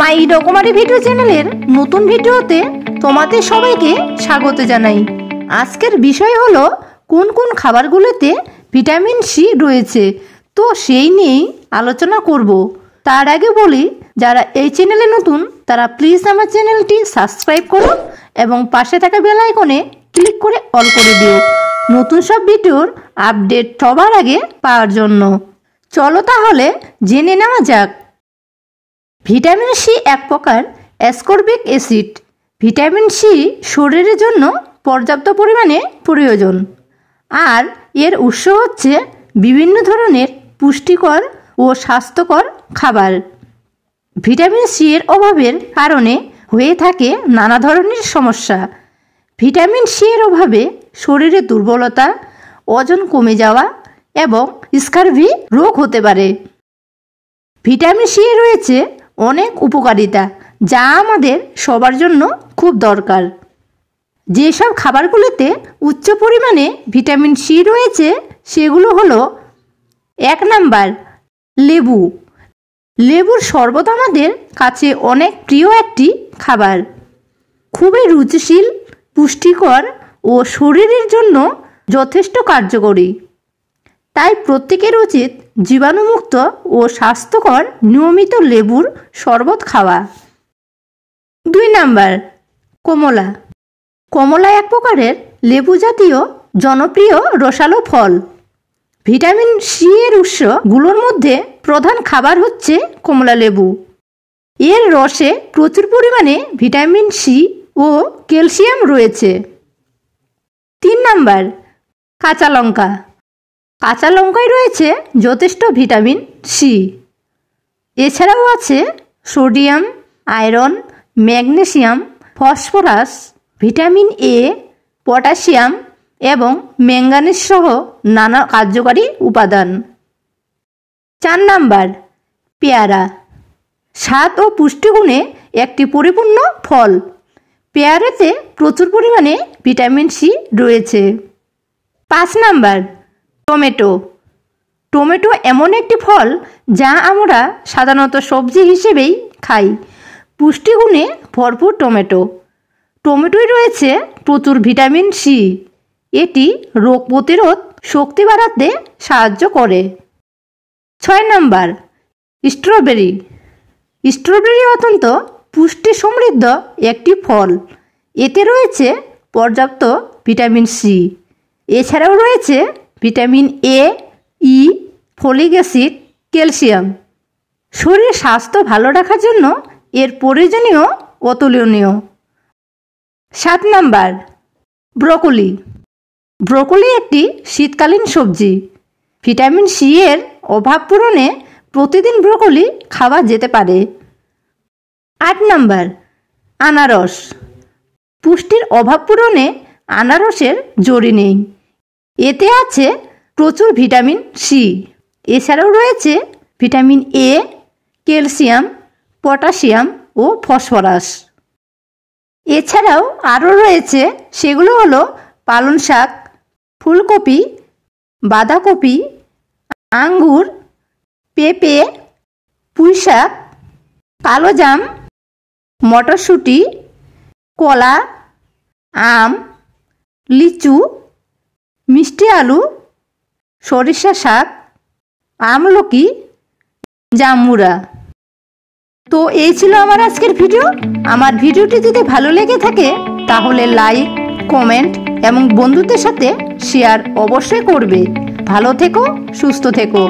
মাই রকমারি ভিডিও চ্যানেলের নতুন ভিডিওতে তোমাদের সবাইকে স্বাগত জানাই আজকের বিষয় হলো কোন কোন খাবারগুলোতে ভিটামিন সি রয়েছে তো সেই নিয়েই আলোচনা করব তার আগে বলি যারা এই চ্যানেলে নতুন তারা প্লিজ আমার চ্যানেলটি সাবস্ক্রাইব করো এবং পাশে থাকা বেল আইকনে ক্লিক করে অল করে দিও নতুন সব ভিডিওর আপডেট সবার আগে পাওয়ার জন্য চলো তাহলে জেনে নেওয়া যাক ভিটামিন সি এক প্রকার অ্যাসকর্বিক অ্যাসিড ভিটামিন সি শরীরের জন্য পর্যাপ্ত পরিমাণে প্রয়োজন আর এর উৎস হচ্ছে বিভিন্ন ধরনের পুষ্টিকর ও স্বাস্থ্যকর খাবার ভিটামিন সি এর অভাবের কারণে হয়ে থাকে নানা ধরনের সমস্যা ভিটামিন সি এর অভাবে শরীরে দুর্বলতা ওজন কমে যাওয়া এবং স্কারভি রোগ হতে পারে ভিটামিন সি রয়েছে অনেক উপকারিতা যা আমাদের সবার জন্য খুব দরকার যেসব খাবারগুলোতে উচ্চ পরিমাণে ভিটামিন সি রয়েছে সেগুলো হলো এক নাম্বার লেবু লেবুর শরবত আমাদের কাছে অনেক প্রিয় একটি খাবার খুবই রুচিশীল পুষ্টিকর ও শরীরের জন্য যথেষ্ট কার্যকরী তাই প্রত্যেকের উচিত জীবাণুমুক্ত ও স্বাস্থ্যকর নিয়মিত লেবুর শরবত খাওয়া দুই নাম্বার কমলা কমলা এক প্রকারের লেবু জাতীয় জনপ্রিয় রসালো ফল ভিটামিন সি এর উৎসগুলোর মধ্যে প্রধান খাবার হচ্ছে কমলা লেবু এর রসে প্রচুর পরিমাণে ভিটামিন সি ও ক্যালসিয়াম রয়েছে তিন নাম্বার কাঁচা লঙ্কা কাঁচা লঙ্কায় রয়েছে যথেষ্ট ভিটামিন সি এছাড়াও আছে sodium iron magnesium phosphorus vitamin A potassium এবং ম্যাঙ্গানিজ সহ নানা কার্যকারী উপাদান চার নাম্বার পেয়ারা স্বাদ ও পুষ্টিগুণে একটি পরিপূর্ণ ফল পেয়ারাতে প্রচুর পরিমাণে ভিটামিন সি রয়েছে পাঁচ নাম্বার টমেটো টমেটো এমন একটি ফল যা আমরা সাধারণত সবজি হিসেবেই খাই পুষ্টিগুণে ভরপুর টমেটো টমেটোয় রয়েছে প্রচুর ভিটামিন সি এটি রোগ প্রতিরোধ শক্তি বাড়াতে সাহায্য করে ছয় নম্বর স্ট্রবেরি স্ট্রবেরি অত্যন্ত পুষ্টি সমৃদ্ধ একটি ফল এতে রয়েছে পর্যাপ্ত ভিটামিন সি এছাড়াও রয়েছে vitamin A E e, folic acid calcium শরীর স্বাস্থ্য ভালো রাখার জন্য এর প্রয়োজনীয় অতুলনীয় সাত নাম্বার ব্রকোলি ব্রকোলি একটি শীতকালীন সবজি ভিটামিন সি এর অভাব পূরণে প্রতিদিন ব্রকোলি খাওয়া যেতে পারে আট নাম্বার আনারস পুষ্টির অভাব পূরণে আনারসের জড়ি নেই এতে আছে প্রচুর ভিটামিন সি এছাড়াও রয়েছে ভিটামিন এ ক্যালসিয়াম পটাশিয়াম ও ফসফরাস এছাড়াও আরও রয়েছে সেগুলো হলো পালং শাক ফুলকপি বাঁধাকপি আঙ্গুর পেঁপে পুঁই শাক কালোজাম মটরশুঁটি কলা আম লিচু মিষ্টি আলু সরিষা শাক আমলকি জামুরা তো এই ছিল আমার আজকের ভিডিও আমার ভিডিওটি যদি ভালো লেগে থাকে তাহলে লাইক কমেন্ট এবং বন্ধুদের সাথে শেয়ার অবশ্যই করবে ভালো থেকো সুস্থ থেকো